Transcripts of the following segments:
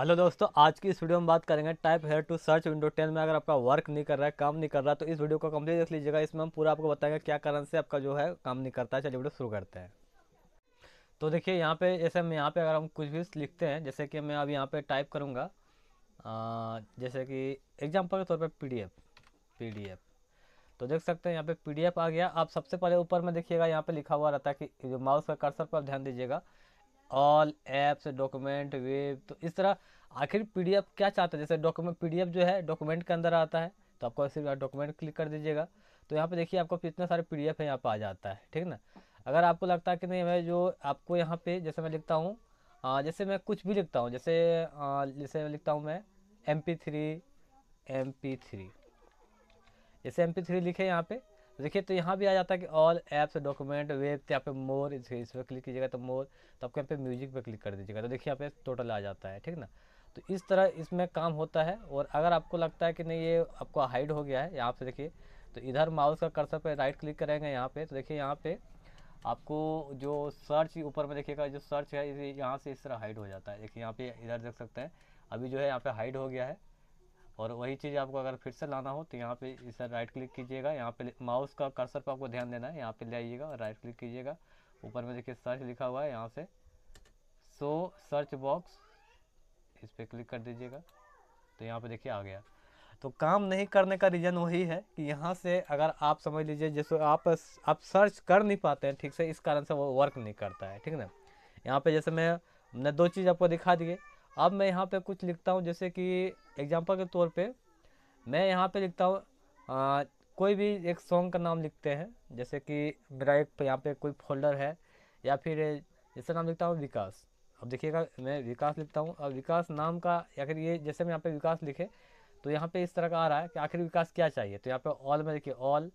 hello दोस्तों आज की इस वीडियो में बात करेंगे type here to search window 10 में अगर आपका वर्क नहीं कर रहा है काम नहीं कर रहा है तो इस वीडियो को कंप्लीट देख लीजिएगा इसमें हम पूरा आपको बताएंगे क्या कारण से आपका जो है काम नहीं करता है चलिए वीडियो शुरू करते हैं तो देखिए यहाँ पे जैसे हम यहाँ पे अगर हम कुछ भी लिखते हैं जैसे कि मैं अब यहाँ पर टाइप करूँगा जैसे कि एग्जाम्पल के तौर पर पी डी तो देख सकते हैं यहाँ पर पी आ गया आप सबसे पहले ऊपर में देखिएगा यहाँ पर लिखा हुआ रहता है कि जो माउस का कर्सर पर ध्यान दीजिएगा ऑल एप्स डॉक्यूमेंट वेब तो इस तरह आखिर पीडीएफ क्या चाहता है जैसे डॉक्यूमेंट पीडीएफ जो है डॉक्यूमेंट के अंदर आता है तो आपको सिर्फ डॉक्यूमेंट क्लिक कर दीजिएगा तो यहाँ पे देखिए आपको इतने सारे पी है यहाँ पर आ जाता है ठीक ना अगर आपको लगता है कि नहीं मैं जो आपको यहाँ पे जैसे मैं लिखता हूँ जैसे मैं कुछ भी लिखता हूँ जैसे आ, जैसे मैं लिखता हूँ मैं M P three M P three जैसे एम पी थ्री लिखे यहाँ पे देखिए तो यहाँ भी आ जाता है कि ऑल ऐप्स डॉक्यूमेंट वेब तो यहाँ पे मोर इस पर क्लिक कीजिएगा तो मोर तो आपको यहाँ पे म्यूजिक पे क्लिक कर दीजिएगा तो देखिए यहाँ पे टोटल आ जाता है ठीक ना तो इस तरह इसमें काम होता है और अगर आपको लगता है कि नहीं ये आपको हाइड हो गया है यहाँ पर देखिए तो इधर माउस का कर्सर पर राइट क्लिक करेंगे यहाँ पर तो देखिए यहाँ पर आपको जो सर्च ऊपर में देखिएगा जो सर्च है यहाँ से इस तरह हाइड हो जाता है देखिए यहाँ पर इधर देख सकते हैं अभी जो है यहाँ पर हाइड हो गया है और वही चीज़ आपको अगर फिर से लाना हो तो यहाँ पे इसे राइट क्लिक कीजिएगा यहाँ पे माउस का कर्सर पर आपको ध्यान देना है यहाँ पे ले आइएगा और राइट क्लिक कीजिएगा ऊपर में देखिए सर्च लिखा हुआ है यहाँ से सो सर्च बॉक्स इस पर क्लिक कर दीजिएगा तो यहाँ पे देखिए आ गया तो काम नहीं करने का रीज़न वही है कि यहाँ से अगर आप समझ लीजिए जैसे आप आप सर्च कर नहीं पाते हैं ठीक से इस कारण से वो वर्क नहीं करता है ठीक ना यहाँ पर जैसे मैं मैंने दो चीज़ आपको दिखा दिए अब मैं यहाँ पे कुछ लिखता हूँ जैसे कि एग्जांपल के तौर पे मैं यहाँ पे लिखता हूँ कोई भी एक सॉन्ग का नाम लिखते हैं जैसे कि मेरा एक यहाँ पे कोई फोल्डर है या फिर जैसे नाम लिखता हूँ विकास अब देखिएगा मैं विकास लिखता हूँ अब विकास नाम का फिर ये जैसे मैं यहाँ पर विकास लिखे तो यहाँ पर इस तरह का आ रहा है कि आखिर विकास क्या चाहिए तो यहाँ पर ऑल में देखिए all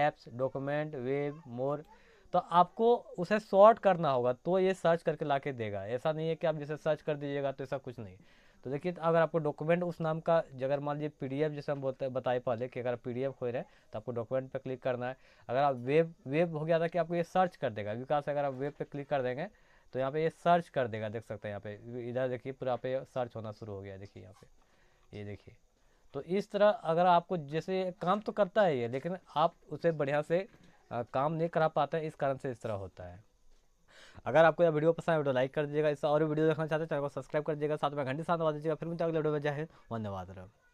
apps document web more तो आपको उसे सॉर्ट करना होगा तो ये सर्च करके ला के देगा ऐसा नहीं है कि आप जैसे सर्च कर दीजिएगा तो ऐसा कुछ नहीं तो देखिए अगर आपको डॉक्यूमेंट उस नाम का अगर मान लीजिए पी एफ जैसे हम बोलते बताए पहले कि अगर पी डी खोज रहे हैं तो आपको डॉक्यूमेंट पर क्लिक करना है अगर आप वेब वेब हो गया था कि आपको ये सर्च कर देगा विकास अगर आप वेब पर क्लिक कर देंगे तो यहाँ पे ये सर्च कर देगा देख सकते हैं यहाँ पे इधर देखिए पूरा पे सर्च होना शुरू हो गया देखिए यहाँ पे ये देखिए तो इस तरह अगर आपको जैसे काम तो करता है ये लेकिन आप उसे बढ़िया से काम नहीं करा पाते हैं इस कारण से इस तरह होता है अगर आपको यह वीडियो पसंद है वीडियो तो लाइक कर दीजिएगा इससे और भी वीडियो देखना चाहते हैं चैनल को सब्सक्राइब कर दीजिएगा साथ में घंटे साथ बता दीजिएगा फिर मुझे अगले वीडियो में हिंद धन्यवाद रहा